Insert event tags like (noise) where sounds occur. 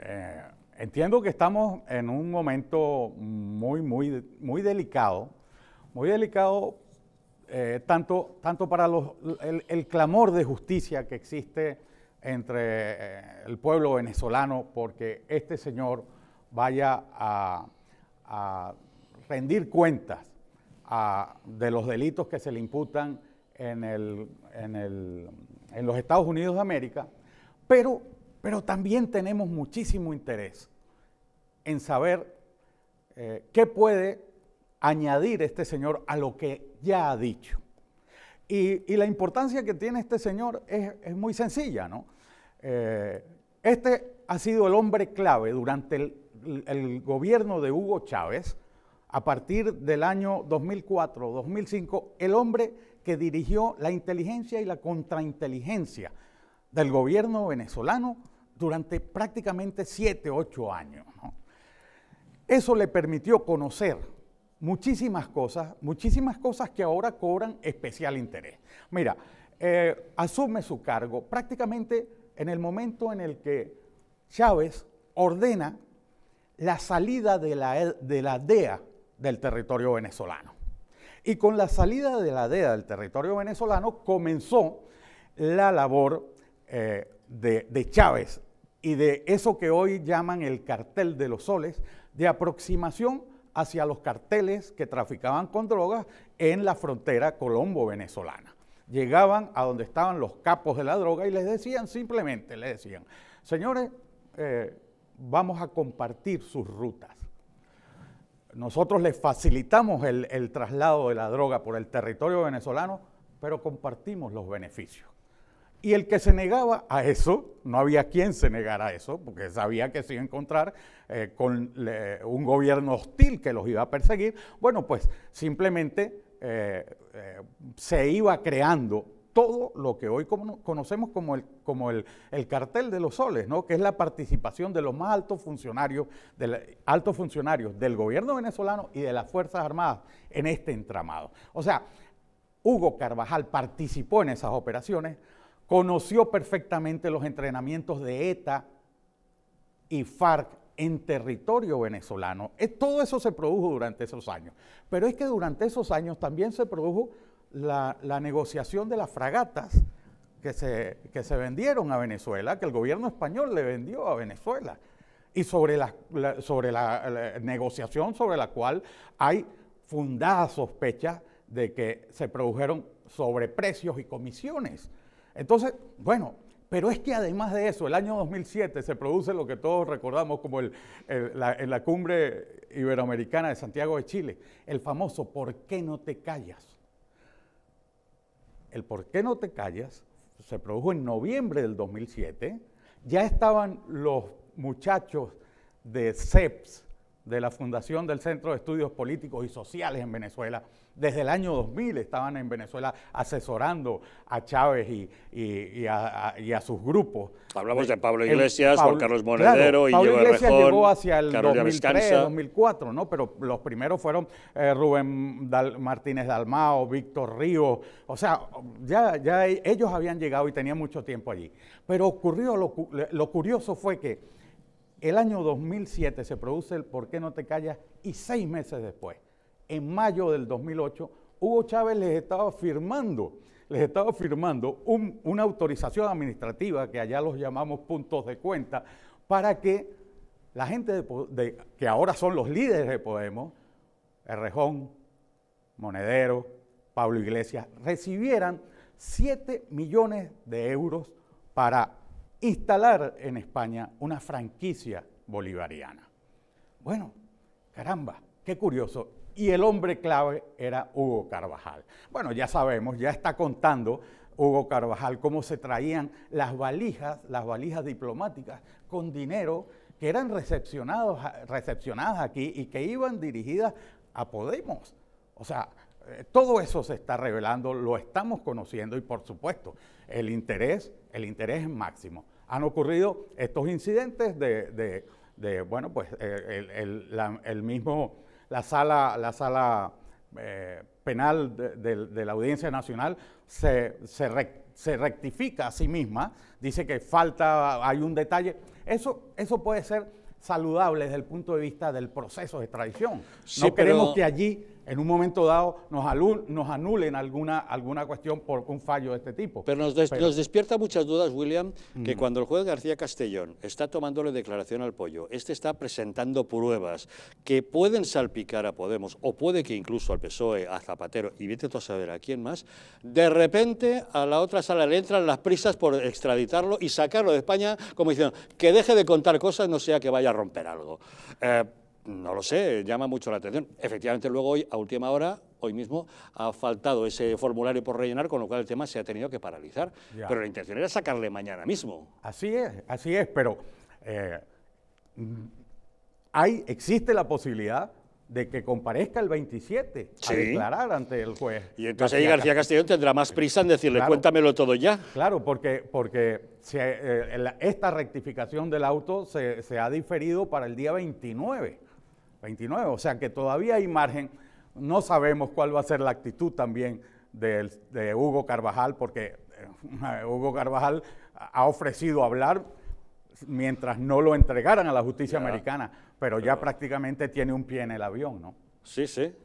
Eh, entiendo que estamos en un momento muy, muy, muy delicado, muy delicado eh, tanto, tanto para el, clamor de justicia que existe entre eh, el pueblo venezolano porque este señor vaya a, rendir cuentas de los delitos que se le imputan en, el, en, en los Estados Unidos de América, pero pero también tenemos muchísimo interés en saber eh, qué puede añadir este señor a lo que ya ha dicho. Y, la importancia que tiene este señor es, muy sencilla, ¿no? Eh, este ha sido el hombre clave durante el, el gobierno de Hugo Chávez, a partir del año 2004-2005, el hombre que dirigió la inteligencia y la contrainteligencia del gobierno venezolano durante prácticamente siete, ocho años. Eso le permitió conocer muchísimas cosas, muchísimas cosas que ahora cobran especial interés. Mira, eh, asume su cargo prácticamente en el momento en el que Chávez ordena la salida de la, DEA del territorio venezolano. Y con la salida de la DEA del territorio venezolano comenzó la labor eh, de Chávez y de eso que hoy llaman el cartel de los soles, de aproximación hacia los carteles que traficaban con drogas en la frontera colombo-venezolana. Llegaban a donde estaban los capos de la droga y les decían simplemente, les decían, señores, eh, vamos a compartir sus rutas. Nosotros les facilitamos el traslado de la droga por el territorio venezolano, pero compartimos los beneficios. Y el que se negaba a eso, no había quien se negara a eso, porque sabía que se iba a encontrar eh, con un gobierno hostil que los iba a perseguir, bueno, pues simplemente eh, eh, se iba creando todo lo que hoy conocemos como, el, como el, cartel de los soles, ¿no? que es la participación de los más altos funcionarios, altos funcionarios del gobierno venezolano y de las Fuerzas Armadas en este entramado. O sea, Hugo Carvajal participó en esas operaciones, conoció perfectamente los entrenamientos de ETA y FARC en territorio venezolano. Todo eso se produjo durante esos años. Pero es que durante esos años también se produjo la, negociación de las fragatas que se, vendieron a Venezuela, que el gobierno español le vendió a Venezuela, y sobre la, sobre la negociación sobre la cual hay fundadas sospechas de que se produjeron sobreprecios y comisiones entonces, bueno, pero es que además de eso, el año 2007 se produce lo que todos recordamos como en la cumbre iberoamericana de Santiago de Chile, el famoso ¿por qué no te callas? El ¿por qué no te callas? se produjo en noviembre del 2007. Ya estaban los muchachos de CEPS, de la Fundación del Centro de Estudios Políticos y Sociales en Venezuela, desde el año 2000 estaban en Venezuela asesorando a Chávez y, a, sus grupos. Hablamos de eh, Pablo Iglesias, Juan Carlos Monedero y Pablo Iglesias llegó hacia el 2003, 2004, ¿no? Pero los primeros fueron eh, Rubén Martínez Dalmao, Víctor Ríos, o sea, ya, e, ellos habían llegado y tenían mucho tiempo allí. Pero ocurrió, lo curioso fue que el año 2007 se produce el ¿Por qué no te callas? y seis meses después en mayo del 2008, Hugo Chávez les estaba firmando, les estaba firmando una autorización administrativa, que allá los llamamos puntos de cuenta, para que la gente que ahora son los líderes de Podemos, Errejón, Monedero, Pablo Iglesias, recibieran 7 millones de euros para instalar en España una franquicia bolivariana. Bueno, caramba, qué curioso y el hombre clave era Hugo Carvajal. Bueno, ya sabemos, ya está contando Hugo Carvajal cómo se traían las valijas, las valijas diplomáticas con dinero que eran recepcionados, recepcionadas aquí y que iban dirigidas a Podemos. O sea, eh, todo eso se está revelando, lo estamos conociendo y por supuesto el interés, el interés es máximo. Han ocurrido estos incidentes de, bueno, pues eh, el mismo la sala, la sala eh, penal de, la Audiencia Nacional se, rectifica a sí misma, dice que falta, hay un detalle. Eso, eso puede ser saludable desde el punto de vista del proceso de extradición. no queremos que allí en un momento dado nos, anulen alguna, alguna cuestión por un fallo de este tipo. Pero nos, despierta muchas dudas, William, que mm. cuando el juez García Castellón está tomándole declaración al pollo, este está presentando pruebas que pueden salpicar a Podemos o puede que incluso al PSOE, a Zapatero y vete tú a saber a quién más, de repente a la otra sala le entran las prisas por extraditarlo y sacarlo de España como diciendo que deje de contar cosas no sea que vaya a romper algo. Eh, no lo sé, llama mucho la atención. Efectivamente, luego hoy, a última hora, hoy mismo, ha faltado ese formulario por rellenar, con lo cual el tema se ha tenido que paralizar. Pero la intención era sacarle mañana mismo. Así es, así es, pero eh, hay, existe la posibilidad de que comparezca el 27 a declarar ante el juez. Y entonces ahí García Castellón tendrá más prisa en decirle, cuéntamelo todo ya. Claro, porque, porque eh, esta rectificación del auto se, se ha diferido para el día 29. 29. O sea que todavía hay margen. No sabemos cuál va a ser la actitud también de, Hugo Carvajal, porque eh, (laughs) Hugo Carvajal ha ofrecido hablar mientras no lo entregaran a la justicia americana, pero ya prácticamente tiene un pie en el avión, ¿no? Sí, sí,